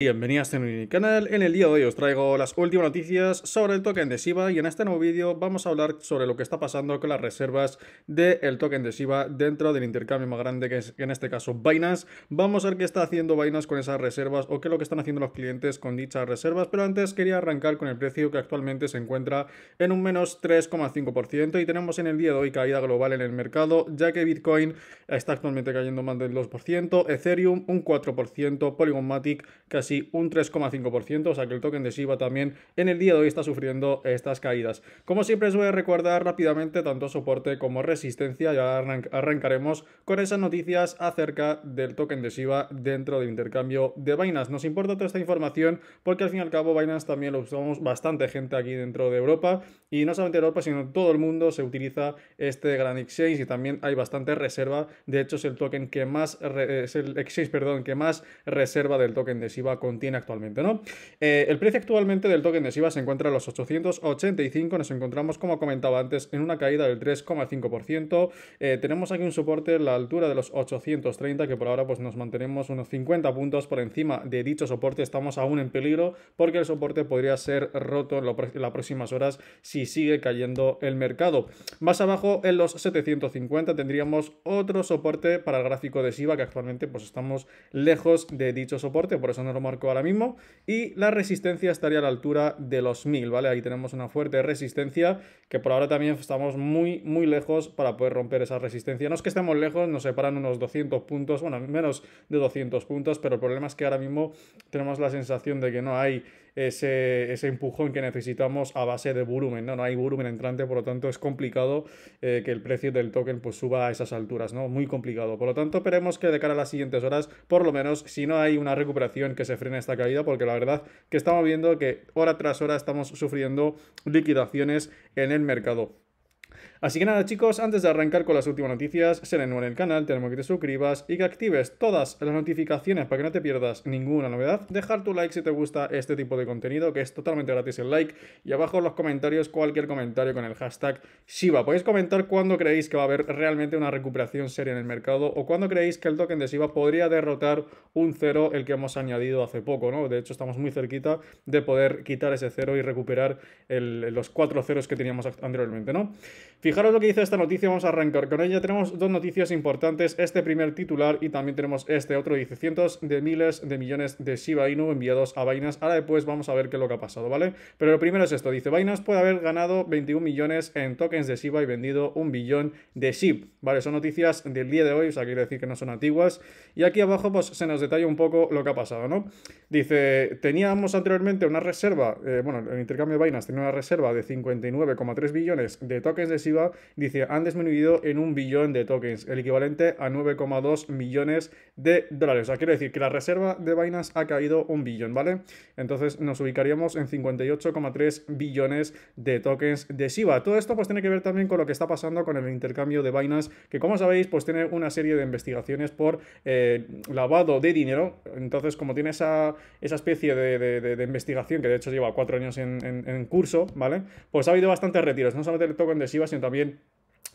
Bienvenidos a mi canal, en el día de hoy os traigo las últimas noticias sobre el token de Shiba y en este nuevo vídeo vamos a hablar sobre lo que está pasando con las reservas del token de Shiba dentro del intercambio más grande que es en este caso Binance. Vamos a ver qué está haciendo Binance con esas reservas o qué es lo que están haciendo los clientes con dichas reservas, pero antes quería arrancar con el precio que actualmente se encuentra en un menos 3,5% y tenemos en el día de hoy caída global en el mercado ya que Bitcoin está actualmente cayendo más del 2%, Ethereum un 4%, Polygonmatic casi un 3,5%, o sea que el token de Shiba también en el día de hoy está sufriendo estas caídas. Como siempre os voy a recordar rápidamente tanto soporte como resistencia, ya arrancaremos con esas noticias acerca del token de Shiba dentro del intercambio de Binance. Nos importa toda esta información porque al fin y al cabo Binance también lo usamos bastante gente aquí dentro de Europa y no solamente Europa sino todo el mundo se utiliza este gran exchange y también hay bastante reserva, de hecho es el token que más, es el exchange, perdón, que más reserva del token de Shiba contiene actualmente, ¿no? Eh, el precio actualmente del token de Shiba se encuentra en los 885, nos encontramos, como comentaba antes, en una caída del 3,5%. Eh, tenemos aquí un soporte en la altura de los 830, que por ahora pues, nos mantenemos unos 50 puntos por encima de dicho soporte. Estamos aún en peligro porque el soporte podría ser roto en, las próximas horas si sigue cayendo el mercado. Más abajo, en los 750, tendríamos otro soporte para el gráfico de Shiba, que actualmente pues, estamos lejos de dicho soporte, por eso no lo marco ahora mismo. Y la resistencia estaría a la altura de los 1000, ¿vale? Ahí tenemos una fuerte resistencia que por ahora también estamos muy, muy lejos para poder romper esa resistencia. No es que estemos lejos, nos separan unos 200 puntos, bueno, menos de 200 puntos, pero el problema es que ahora mismo tenemos la sensación de que no hay ese, empujón que necesitamos a base de volumen, ¿no? No hay volumen entrante, por lo tanto es complicado eh, que el precio del token pues suba a esas alturas, ¿no? Muy complicado. Por lo tanto, esperemos que de cara a las siguientes horas, por lo menos, si no hay una recuperación que se frene esta caída, porque la verdad que estamos viendo que hora tras hora estamos sufriendo liquidaciones en el mercado. Así que nada chicos, antes de arrancar con las últimas noticias, seré nuevo en el canal, tenemos que te suscribas y que actives todas las notificaciones para que no te pierdas ninguna novedad. Dejar tu like si te gusta este tipo de contenido, que es totalmente gratis el like. Y abajo en los comentarios, cualquier comentario con el hashtag Shiba. Podéis comentar cuándo creéis que va a haber realmente una recuperación seria en el mercado o cuándo creéis que el token de Shiba podría derrotar un cero, el que hemos añadido hace poco, ¿no? De hecho, estamos muy cerquita de poder quitar ese cero y recuperar los cuatro ceros que teníamos anteriormente, ¿no? Fijaros lo que dice esta noticia, vamos a arrancar con ella. Tenemos dos noticias importantes, este primer titular y también tenemos este otro. Dice cientos de miles de millones de Shiba Inu enviados a Binance. Ahora después vamos a ver qué es lo que ha pasado, ¿vale? Pero lo primero es esto, dice Binance puede haber ganado 21 millones en tokens de Shiba y vendido un billón de SHIB, ¿vale? Son noticias del día de hoy, o sea, quiere decir que no son antiguas. Y aquí abajo pues se nos detalla un poco lo que ha pasado, ¿no? Dice, teníamos anteriormente una reserva, eh, bueno, el intercambio de Binance tenía una reserva de 59,3 billones de tokens de Shiba dice, han disminuido en un billón de tokens, el equivalente a 9,2 millones de dólares. O sea, quiero decir que la reserva de vainas ha caído un billón, ¿vale? Entonces nos ubicaríamos en 58,3 billones de tokens de Shiba. Todo esto pues tiene que ver también con lo que está pasando con el intercambio de vainas que como sabéis pues tiene una serie de investigaciones por eh, lavado de dinero. Entonces como tiene esa, especie de, investigación que de hecho lleva cuatro años en, curso, ¿vale? Pues ha habido bastantes retiros, no solamente el token de Shiba, sino bien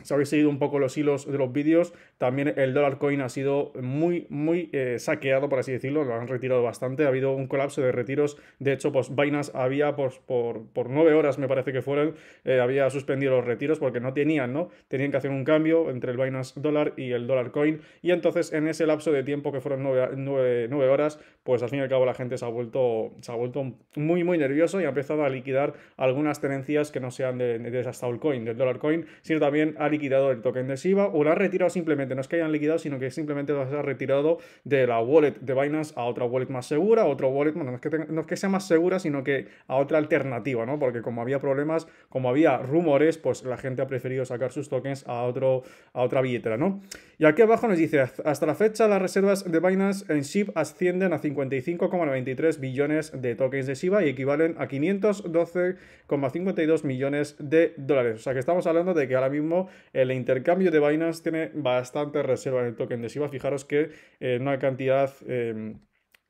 si habéis seguido un poco los hilos de los vídeos, también el dólar coin ha sido muy, muy eh, saqueado, por así decirlo, lo han retirado bastante, ha habido un colapso de retiros, de hecho, pues Binance había, por, por nueve horas, me parece que fueron, eh, había suspendido los retiros porque no tenían, ¿no? Tenían que hacer un cambio entre el Binance dólar y el dólar coin, y entonces en ese lapso de tiempo que fueron nueve, horas, pues al fin y al cabo la gente se ha vuelto, se ha vuelto muy, muy nervioso y ha empezado a liquidar algunas tenencias que no sean de, de esa del dólar coin, sino también ha liquidado el token de SIVA o la ha retirado simplemente. No es que hayan liquidado, sino que simplemente lo ha retirado de la wallet de Binance a otra wallet más segura, otro wallet, bueno, no es, que no es que sea más segura, sino que a otra alternativa, ¿no? Porque como había problemas, como había rumores, pues la gente ha preferido sacar sus tokens a, otro, a otra billetera, ¿no? Y aquí abajo nos dice, hasta la fecha las reservas de Binance en SHIB ascienden a 55,93 billones de tokens de Shiba y equivalen a 512,52 millones de dólares. O sea que estamos hablando de que ahora mismo el intercambio de vainas tiene bastante reserva en el token de SIBA. Fijaros que eh, una cantidad eh,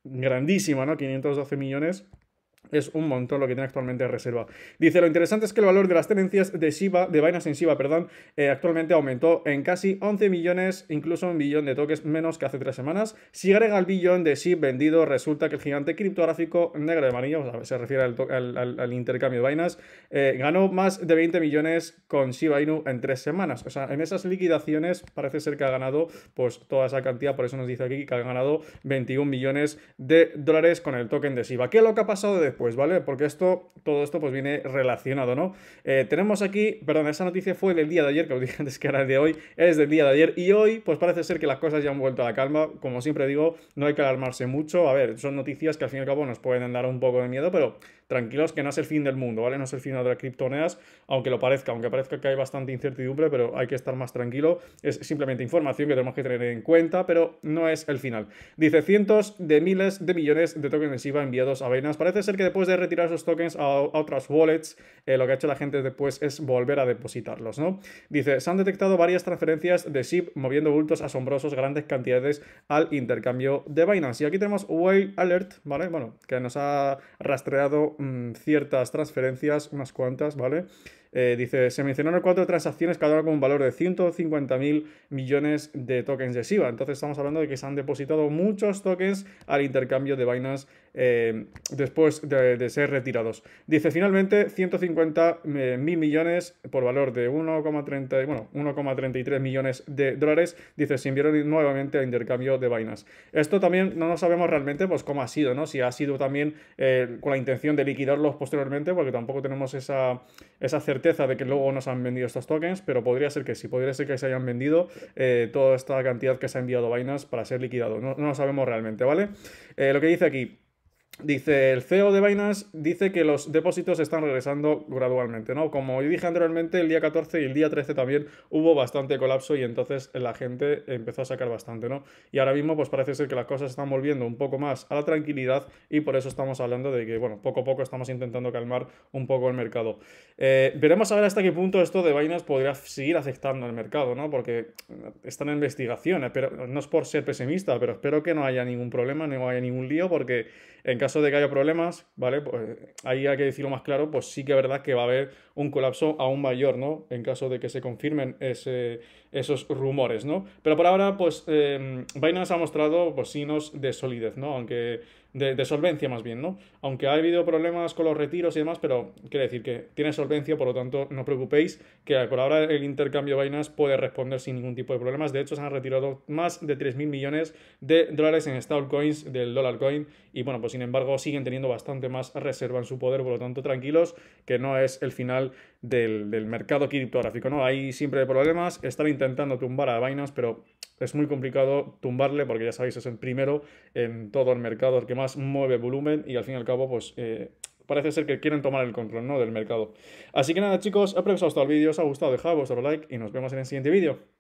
grandísima, ¿no? 512 millones es un montón lo que tiene actualmente reserva. Dice, lo interesante es que el valor de las tenencias de Shiba, de vainas en Shiba, perdón, eh, actualmente aumentó en casi 11 millones, incluso un billón de toques menos que hace tres semanas. Si agrega el billón de sib vendido, resulta que el gigante criptográfico negro de manillo o sea, se refiere al, intercambio de vainas eh, ganó más de 20 millones con Shiba Inu en tres semanas. O sea, en esas liquidaciones parece ser que ha ganado pues toda esa cantidad, por eso nos dice aquí que ha ganado 21 millones de dólares con el token de Shiba. ¿Qué es lo que ha pasado de pues ¿vale? Porque esto, todo esto pues viene relacionado, ¿no? Eh, tenemos aquí, perdón, esa noticia fue del día de ayer, que os dije antes que era el de hoy, es del día de ayer y hoy pues parece ser que las cosas ya han vuelto a la calma, como siempre digo, no hay que alarmarse mucho, a ver, son noticias que al fin y al cabo nos pueden dar un poco de miedo, pero tranquilos que no es el fin del mundo, ¿vale? No es el final de las criptomonedas, aunque lo parezca, aunque parezca que hay bastante incertidumbre, pero hay que estar más tranquilo. Es simplemente información que tenemos que tener en cuenta, pero no es el final. Dice cientos de miles de millones de tokens de SIB enviados a Binance. Parece ser que después de retirar esos tokens a, otras wallets, eh, lo que ha hecho la gente después es volver a depositarlos, ¿no? Dice, se han detectado varias transferencias de SIP moviendo bultos asombrosos, grandes cantidades al intercambio de Binance. Y aquí tenemos Whale Alert, ¿vale? Bueno, que nos ha rastreado Mm, ciertas transferencias, unas cuantas, ¿vale? Eh, dice, se mencionaron cuatro transacciones, cada una con un valor de 150.000 millones de tokens de SIBA. Entonces estamos hablando de que se han depositado muchos tokens al intercambio de vainas eh, después de, ser retirados. Dice, finalmente, 150.000 millones por valor de 1,30, bueno, 1,33 millones de dólares. Dice, se invieron nuevamente al intercambio de vainas. Esto también no lo sabemos realmente, pues cómo ha sido, ¿no? Si ha sido también eh, con la intención de liquidarlos posteriormente, porque tampoco tenemos esa, esa certeza de que luego nos han vendido estos tokens, pero podría ser que sí, podría ser que se hayan vendido eh, toda esta cantidad que se ha enviado vainas Binance para ser liquidado. No, lo sabemos realmente, ¿vale? Eh, lo que dice aquí. Dice, el CEO de Binance dice que los depósitos están regresando gradualmente, ¿no? Como dije anteriormente, el día 14 y el día 13 también hubo bastante colapso y entonces la gente empezó a sacar bastante, ¿no? Y ahora mismo pues parece ser que las cosas están volviendo un poco más a la tranquilidad y por eso estamos hablando de que, bueno, poco a poco estamos intentando calmar un poco el mercado. Eh, veremos a ver hasta qué punto esto de Binance podría seguir afectando al mercado, ¿no? Porque están en investigaciones, pero no es por ser pesimista, pero espero que no haya ningún problema, no haya ningún lío, porque en en caso de que haya problemas, ¿vale? Pues ahí hay que decirlo más claro, pues sí que es verdad que va a haber un colapso aún mayor, ¿no? En caso de que se confirmen ese, esos rumores, ¿no? Pero por ahora, pues eh, Binance ha mostrado pues, signos de solidez, ¿no? Aunque de, solvencia más bien, ¿no? Aunque ha habido problemas con los retiros y demás, pero quiere decir que tiene solvencia, por lo tanto, no os preocupéis, que por ahora el intercambio vainas puede responder sin ningún tipo de problemas. De hecho, se han retirado más de 3.000 millones de dólares en stablecoins del dólar coin y bueno, pues sin embargo siguen teniendo bastante más reserva en su poder, por lo tanto, tranquilos, que no es el final del, mercado criptográfico, ¿no? Hay siempre problemas, Estaba intentando tumbar a Binance, pero es muy complicado tumbarle porque ya sabéis, es el primero en todo el mercado, el que más mueve volumen y al fin y al cabo, pues... Eh, parece ser que quieren tomar el control ¿no? del mercado. Así que nada chicos, espero que os haya gustado el vídeo, os ha gustado, dejad vuestro like y nos vemos en el siguiente vídeo.